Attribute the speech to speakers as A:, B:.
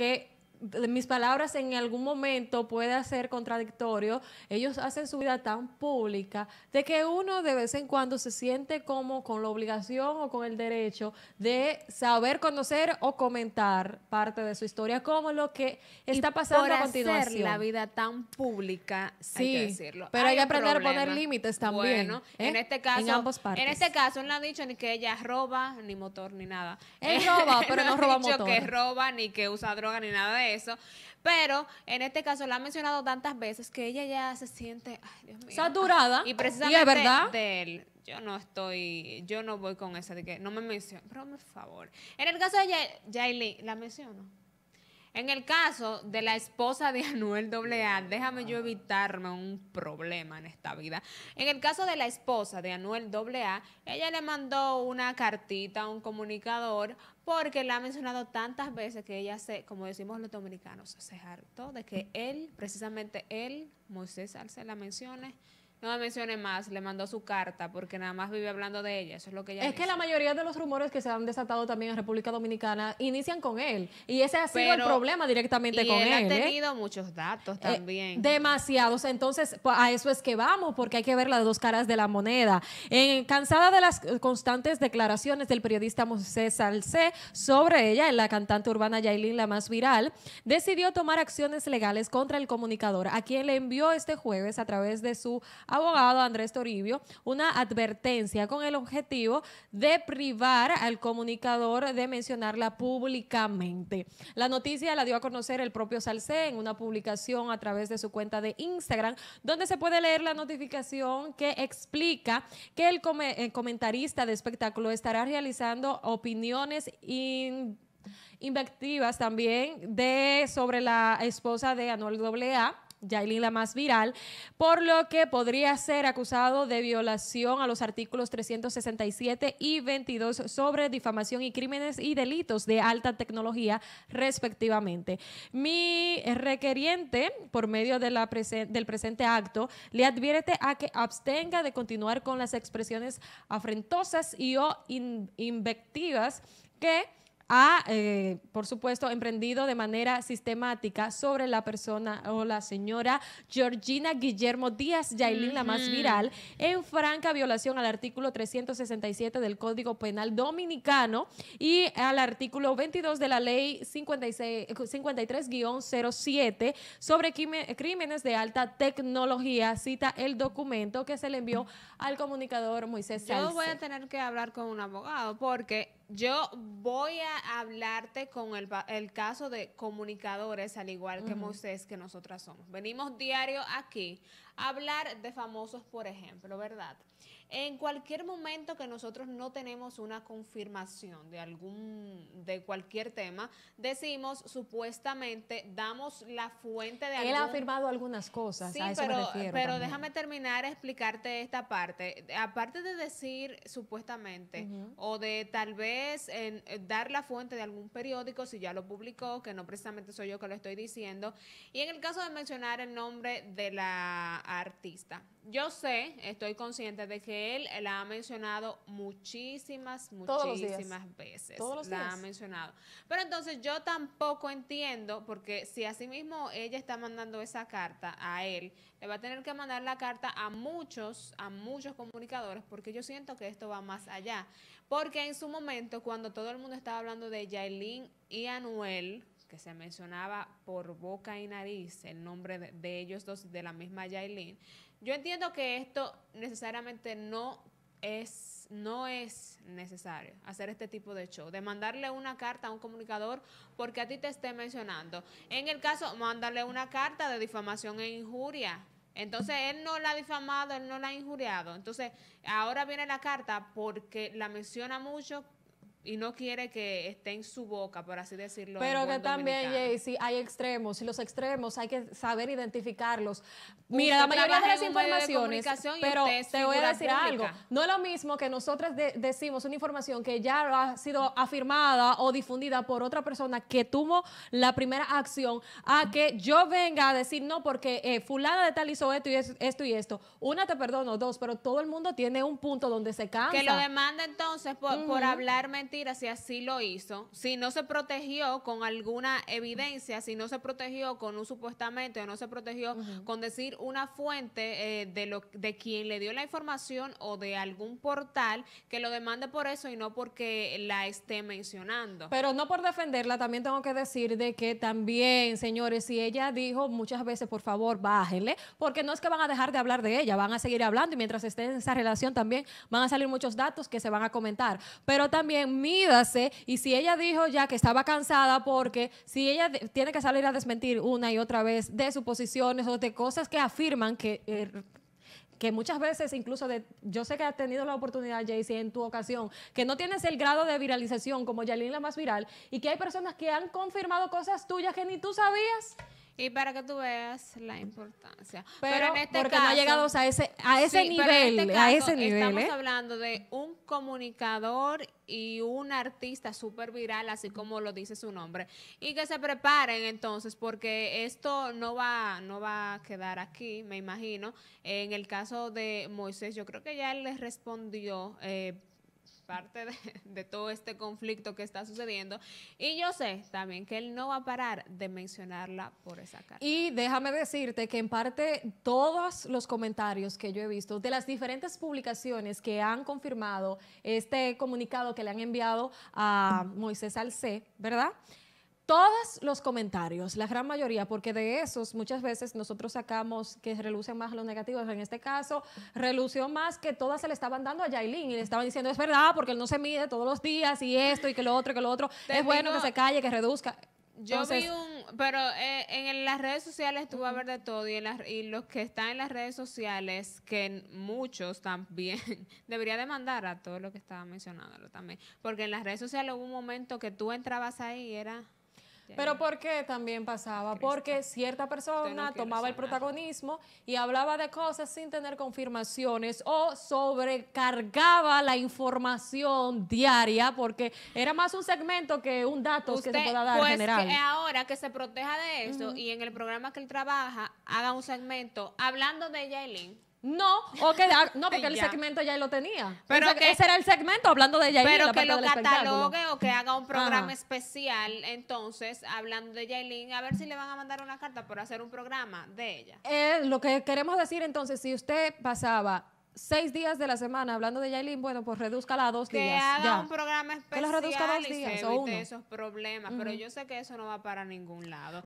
A: que mis palabras en algún momento puede ser contradictorio, ellos hacen su vida tan pública de que uno de vez en cuando se siente como con la obligación o con el derecho de saber conocer o comentar parte de su historia como lo que está pasando a continuación. Hacer la
B: vida tan pública, sí, decirlo. Pero hay, que aprender a poner límites también. ¿eh? en este caso, en ambos partes. En este caso no han dicho ni que ella roba ni motor ni nada. Él roba, pero no, roba han dicho que roba ni que usa droga ni nada de eso. Pero en este caso la ha mencionado tantas veces que ella ya se siente saturada. Y precisamente de él. Yo no estoy, yo no voy con eso de que no me menciona. Pero por favor. En el caso de Yailin, ¿la menciono? En el caso de la esposa de Anuel AA, déjame yo evitarme un problema en esta vida. En el caso de la esposa de Anuel AA, ella le mandó una cartita a un comunicador porque la ha mencionado tantas veces que ella se, como decimos los dominicanos, se hartó de que él, precisamente él, Moisés Arce, la mencione no me mencione más, le mandó su carta porque nada más vive hablando de ella. Eso es lo que ella. Es que la
A: mayoría de los rumores que se han desatado también en República Dominicana inician con él. Y ese ha sido el problema directamente con él. él ha ¿eh? tenido
B: muchos datos eh, también.
A: demasiados. Entonces, pues, a eso es que vamos, porque hay que ver las dos caras de la moneda. En, cansada de las constantes declaraciones del periodista Moisés Salcé sobre ella, la cantante urbana Yailin, la más viral, decidió tomar acciones legales contra el comunicador, a quien le envió este jueves a través de su abogado Andrés Toribio una advertencia con el objetivo de privar al comunicador de mencionarla públicamente. La noticia la dio a conocer el propio Salcé en una publicación a través de su cuenta de Instagram, donde se puede leer la notificación que explica que el, eh, comentarista de espectáculo estará realizando opiniones invectivas también de sobre la esposa de Anuel AA Yailin la más viral, por lo que podría ser acusado de violación a los artículos 367 y 22 sobre difamación y crímenes y delitos de alta tecnología, respectivamente. Mi requeriente, por medio del presente acto, le advierte a que abstenga de continuar con las expresiones afrentosas y o invectivas que ha, eh, por supuesto, emprendido de manera sistemática sobre la persona o la señora Georgina Guillermo Díaz Yailin, la más viral, en franca violación al artículo 367 del Código Penal Dominicano y al artículo 22 de la Ley 53-07 sobre crímenes de alta tecnología, cita el documento que se le envió al comunicador Moisés Salce. Yo voy a
B: tener que hablar con un abogado porque yo voy a hablarte con el, el caso de comunicadores, al igual que Moisés, que nosotras somos. Venimos diario aquí a hablar de famosos, por ejemplo, ¿verdad? En cualquier momento que nosotros no tenemos una confirmación de algún, de cualquier tema, decimos supuestamente, damos la fuente de Él ha afirmado
A: algunas cosas, a pero, pero déjame
B: terminar explicarte esta parte. Aparte de decir supuestamente, o de tal vez eh, dar la fuente de algún periódico, si ya lo publicó, que no precisamente soy yo que lo estoy diciendo, y en el caso de mencionar el nombre de la artista. Yo sé, estoy consciente de que él la ha mencionado muchísimas, muchísimas veces. Todos la ha mencionado. Pero entonces yo tampoco entiendo, porque si así mismo ella está mandando esa carta a él, le va a tener que mandar la carta a muchos, a muchos comunicadores, porque yo siento que esto va más allá. Porque en su momento, cuando todo el mundo estaba hablando de Yailin y Anuel, que se mencionaba por boca y nariz el nombre de, ellos dos, de la misma Yailin, yo entiendo que esto necesariamente no es, no es necesario hacer este tipo de show, de mandarle una carta a un comunicador porque a ti te esté mencionando. En el caso, mandarle una carta de difamación e injuria. Entonces, él no la ha difamado, él no la ha injuriado. Entonces, ahora viene la carta porque la menciona mucho, y no quiere que esté en su boca, por así decirlo. Pero que también, Jay,
A: sí, hay extremos, y los extremos hay que saber identificarlos. Mira, la mayoría de las informaciones, pero te voy a decir algo, no es lo mismo que nosotros decimos una información que ya ha sido afirmada o difundida por otra persona que tuvo la primera acción, a que yo venga a decir, no, porque eh, fulana de tal hizo esto y esto y esto. Una te perdono, dos, pero todo el mundo tiene un punto donde se cansa. Que lo demanda
B: entonces por hablarme si así lo hizo, si no se protegió con alguna evidencia, si no se protegió con un supuestamente o no se protegió con decir una fuente eh, de, lo, de quien le dio la información o de algún portal que lo demande por eso y no porque la esté mencionando. Pero
A: no por defenderla, también tengo que decir de que también, señores, si ella dijo muchas veces, por favor, bájenle, porque no es que van a dejar de hablar de ella, van a seguir hablando y mientras estén en esa relación también van a salir muchos datos que se van a comentar. Pero también mídase y si ella dijo ya que estaba cansada porque si ella tiene que salir a desmentir una y otra vez de suposiciones o de cosas que afirman que... Eh, que muchas veces incluso de, yo sé que has tenido la oportunidad, Jaycee, en tu ocasión, que no tienes el grado de viralización como Yalín la más viral y que hay personas que han confirmado cosas tuyas que ni tú sabías. Y para que tú veas la importancia. Pero, en este porque caso, ha llegado a ese, a ese nivel. Este a ese nivel. Estamos ¿eh?
B: hablando de un comunicador y un artista súper viral, así como lo dice su nombre. Y que se preparen entonces, porque esto no va, no va a quedar aquí, me imagino. En el caso de Moisés, yo creo que ya él les respondió. Eh, parte de, todo este conflicto que está sucediendo. Y yo sé también que él no va a parar de mencionarla por esa cara. Y
A: déjame decirte que en parte todos los comentarios que yo he visto de las diferentes publicaciones que han confirmado este comunicado que le han enviado a Moisés Alcé, ¿verdad? todos los comentarios, la gran mayoría, porque de esos muchas veces nosotros sacamos que relucen más los negativos. En este caso, relució más que todas se le estaban dando a Yailin y le estaban diciendo, es verdad, porque él no se mide todos los días y esto y que lo otro y que lo otro. Es bueno que se calle, que reduzca. Yo vi
B: un, pero eh, en las redes sociales tú vas a ver de todo y, y los que están en las redes sociales, que muchos también, debería demandar a todo lo que estaba mencionándolo también, porque en las redes sociales hubo un momento que tú entrabas ahí y era... Pero ¿por qué
A: también pasaba? Porque cierta persona tomaba el protagonismo y hablaba de cosas sin tener confirmaciones o sobrecargaba la información diaria porque era más un segmento que un dato que se pueda dar pues general. ahora que
B: se proteja de eso y en el programa que él trabaja haga un segmento hablando de Yaelin. No, o no, porque el segmento ya
A: lo tenía. Pero que, ese era el segmento hablando de Yailin. Pero que lo catalogue o
B: que haga un programa especial, entonces, hablando de Yailin, a ver si le van a mandar una carta por hacer un programa de ella.
A: Eh, lo que queremos decir entonces, si usted pasaba seis días de la semana hablando de Yailin, bueno, pues reduzca a dos días. Que haga un programa especial que lo reduzca dos esos problemas, pero yo
B: sé que eso no va para ningún lado.